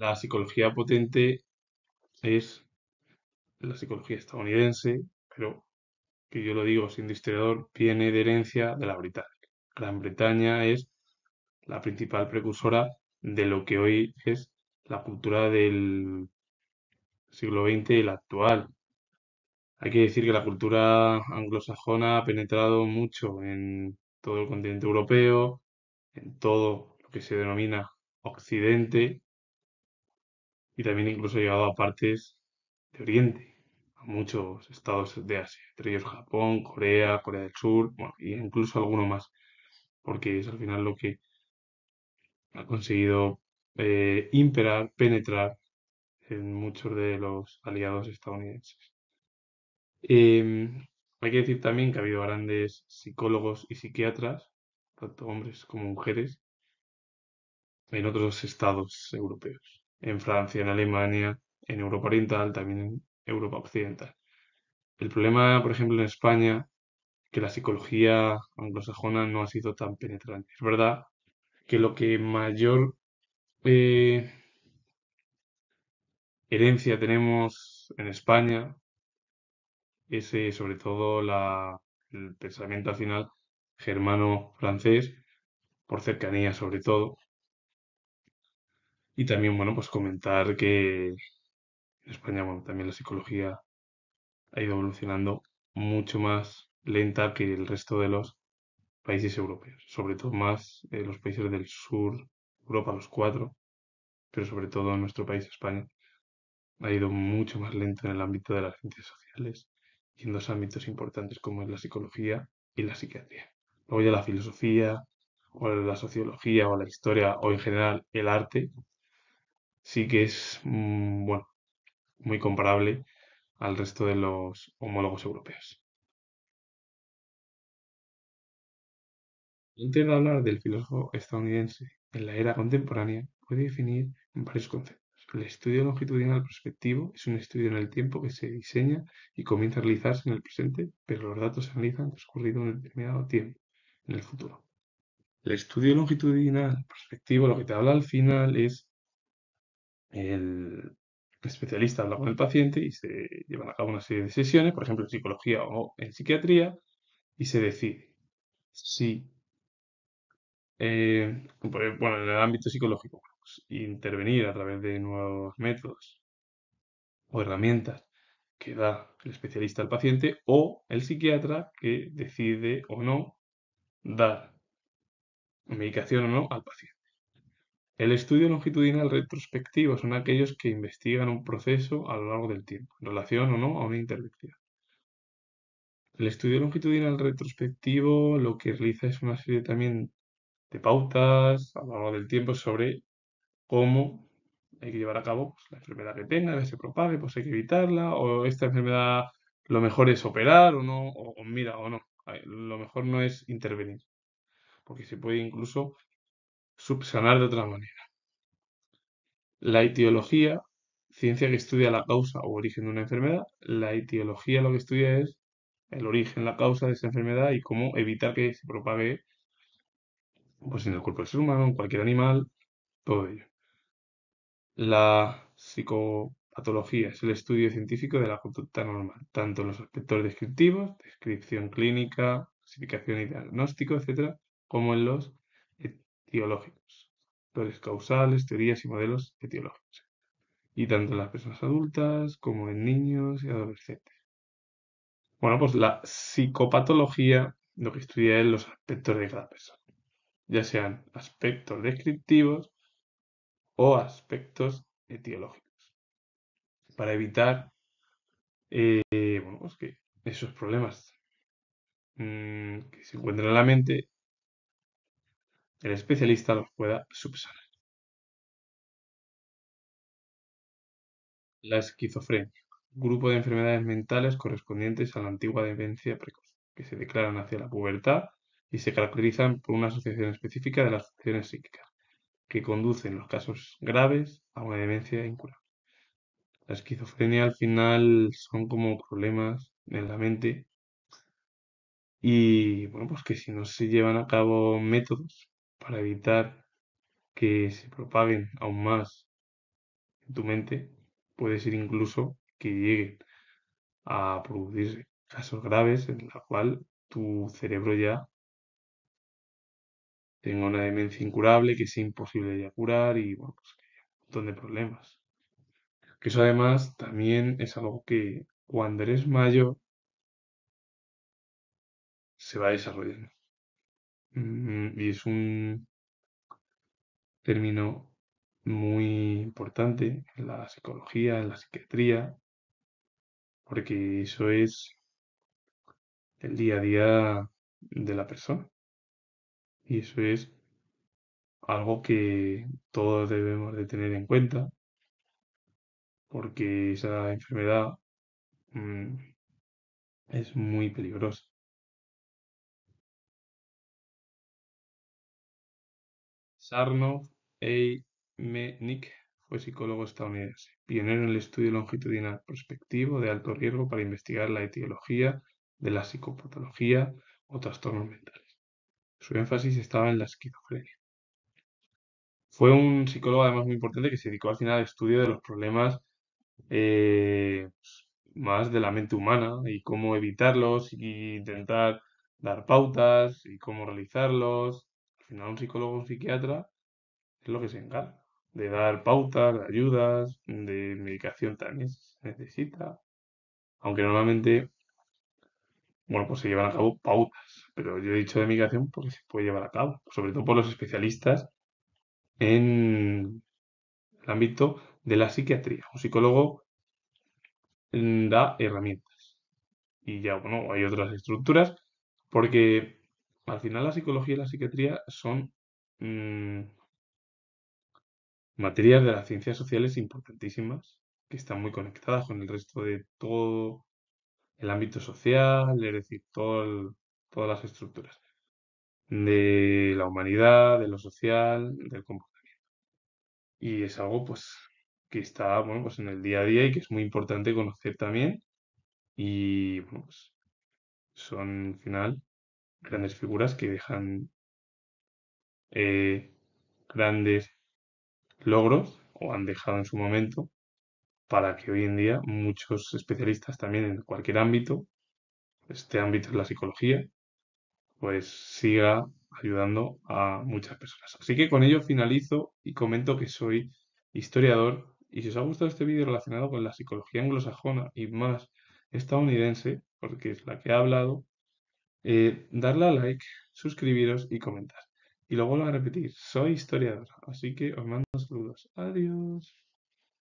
la psicología potente es la psicología estadounidense, pero que yo lo digo sin historiador, viene de herencia de la británica. Gran Bretaña es la principal precursora de lo que hoy es la cultura del siglo XX y la actual. Hay que decir que la cultura anglosajona ha penetrado mucho en todo el continente europeo, en todo lo que se denomina Occidente, y también incluso ha llegado a partes de Oriente, a muchos estados de Asia, entre ellos Japón, Corea, Corea del Sur, bueno, e incluso alguno más, porque es al final lo que ha conseguido eh, imperar, penetrar en muchos de los aliados estadounidenses. Em, hay que decir también que ha habido grandes psicólogos y psiquiatras, tanto hombres como mujeres, en otros estados europeos en Francia, en Alemania, en Europa Oriental, también en Europa Occidental. El problema, por ejemplo, en España, que la psicología anglosajona no ha sido tan penetrante. Es verdad que lo que mayor eh, herencia tenemos en España es eh, sobre todo el pensamiento al final germano-francés, por cercanía sobre todo, y también, bueno, pues comentar que en España, bueno, también la psicología ha ido evolucionando mucho más lenta que el resto de los países europeos, sobre todo más eh, los países del sur, Europa, los cuatro, pero sobre todo en nuestro país, España, ha ido mucho más lento en el ámbito de las ciencias sociales y en dos ámbitos importantes como es la psicología y la psiquiatría. Luego ya la filosofía, o la sociología, o la historia, o en general el arte, sí que es mm, bueno, muy comparable al resto de los homólogos europeos. Antes de hablar del filósofo estadounidense en la era contemporánea, puede definir varios conceptos. El estudio longitudinal prospectivo es un estudio en el tiempo que se diseña y comienza a realizarse en el presente, pero los datos se analizan transcurrido un determinado tiempo, en el futuro. El estudio longitudinal prospectivo, lo que te habla al final es el especialista habla con el paciente y se llevan a cabo una serie de sesiones, por ejemplo en psicología o en psiquiatría, y se decide si, eh, pues, bueno, en el ámbito psicológico, pues, intervenir a través de nuevos métodos o herramientas que da el especialista al paciente o el psiquiatra que decide o no dar medicación o no al paciente. El estudio longitudinal retrospectivo son aquellos que investigan un proceso a lo largo del tiempo, en relación o no a una intervención. El estudio longitudinal retrospectivo lo que realiza es una serie también de pautas a lo largo del tiempo sobre cómo hay que llevar a cabo pues, la enfermedad que tenga, que se propague, pues hay que evitarla, o esta enfermedad lo mejor es operar o no, o, mira, o no. lo mejor no es intervenir, porque se puede incluso subsanar de otra manera. La etiología, ciencia que estudia la causa o origen de una enfermedad, la etiología lo que estudia es el origen, la causa de esa enfermedad y cómo evitar que se propague pues, en el cuerpo del ser humano, en cualquier animal, todo ello. La psicopatología es el estudio científico de la conducta normal, tanto en los aspectos descriptivos, descripción clínica, clasificación y diagnóstico, etc., como en los etiológicos, factores causales, teorías y modelos etiológicos. Y tanto en las personas adultas como en niños y adolescentes. Bueno, pues la psicopatología lo que estudia es los aspectos de cada persona, ya sean aspectos descriptivos o aspectos etiológicos, para evitar eh, pues que esos problemas mm, que se encuentran en la mente el especialista los pueda subsanar. La esquizofrenia, grupo de enfermedades mentales correspondientes a la antigua demencia precoz, que se declaran hacia la pubertad y se caracterizan por una asociación específica de las funciones psíquicas, que conducen los casos graves a una demencia incurable. La esquizofrenia al final son como problemas en la mente y bueno, pues que si no se llevan a cabo métodos para evitar que se propaguen aún más en tu mente, puede ser incluso que lleguen a producir casos graves en la cual tu cerebro ya tenga una demencia incurable que es imposible ya curar y bueno, pues un montón de problemas. Que eso además también es algo que cuando eres mayor se va desarrollando. Mm, y es un término muy importante en la psicología, en la psiquiatría, porque eso es el día a día de la persona. Y eso es algo que todos debemos de tener en cuenta, porque esa enfermedad mm, es muy peligrosa. Sarnoff E. Nick fue psicólogo estadounidense, pionero en el estudio longitudinal prospectivo de alto riesgo para investigar la etiología de la psicopatología o trastornos mentales. Su énfasis estaba en la esquizofrenia. Fue un psicólogo además muy importante que se dedicó al final al estudio de los problemas eh, más de la mente humana y cómo evitarlos y intentar dar pautas y cómo realizarlos final un psicólogo, un psiquiatra, es lo que se encarga de dar pautas, de ayudas, de medicación también se necesita. Aunque normalmente, bueno, pues se llevan a cabo pautas, pero yo he dicho de medicación porque se puede llevar a cabo, sobre todo por los especialistas en el ámbito de la psiquiatría. Un psicólogo mm, da herramientas. Y ya, bueno, hay otras estructuras porque al final la psicología y la psiquiatría son mm, materias de las ciencias sociales importantísimas que están muy conectadas con el resto de todo el ámbito social, es decir, todas las estructuras de la humanidad, de lo social, del comportamiento. Y es algo pues que está pues, en el día a día y que es muy importante conocer también. Y pues, son al final grandes figuras que dejan eh, grandes logros o han dejado en su momento para que hoy en día muchos especialistas también en cualquier ámbito, este ámbito es la psicología, pues siga ayudando a muchas personas. Así que con ello finalizo y comento que soy historiador y si os ha gustado este vídeo relacionado con la psicología anglosajona y más estadounidense, porque es la que he hablado, eh, darle a like, suscribiros y comentar. Y lo vuelvo a repetir, soy historiador, así que os mando saludos. Adiós.